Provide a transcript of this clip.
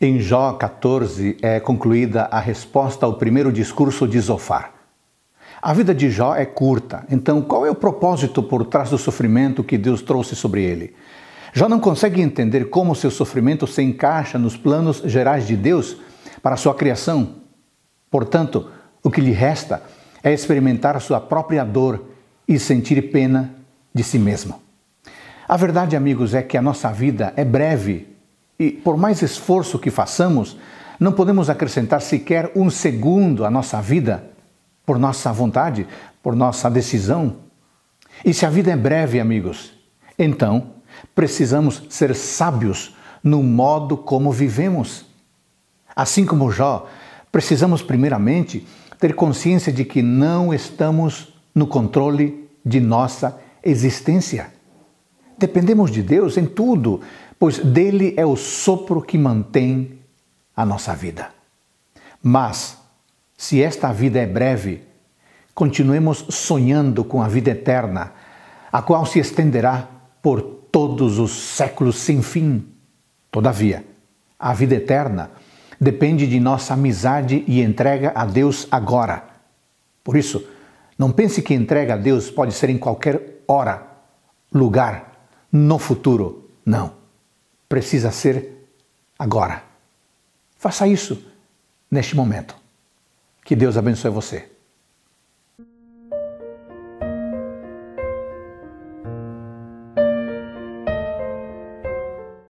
Em Jó 14 é concluída a resposta ao primeiro discurso de Zofar. A vida de Jó é curta, então qual é o propósito por trás do sofrimento que Deus trouxe sobre ele? Jó não consegue entender como seu sofrimento se encaixa nos planos gerais de Deus para sua criação. Portanto, o que lhe resta é experimentar sua própria dor e sentir pena de si mesmo. A verdade, amigos, é que a nossa vida é breve e por mais esforço que façamos, não podemos acrescentar sequer um segundo à nossa vida, por nossa vontade, por nossa decisão. E se a vida é breve, amigos, então precisamos ser sábios no modo como vivemos. Assim como Jó, precisamos primeiramente ter consciência de que não estamos no controle de nossa existência. Dependemos de Deus em tudo, pois dele é o sopro que mantém a nossa vida. Mas, se esta vida é breve, continuemos sonhando com a vida eterna, a qual se estenderá por todos os séculos sem fim. Todavia, a vida eterna depende de nossa amizade e entrega a Deus agora. Por isso, não pense que entrega a Deus pode ser em qualquer hora, lugar no futuro. Não. Precisa ser agora. Faça isso neste momento. Que Deus abençoe você.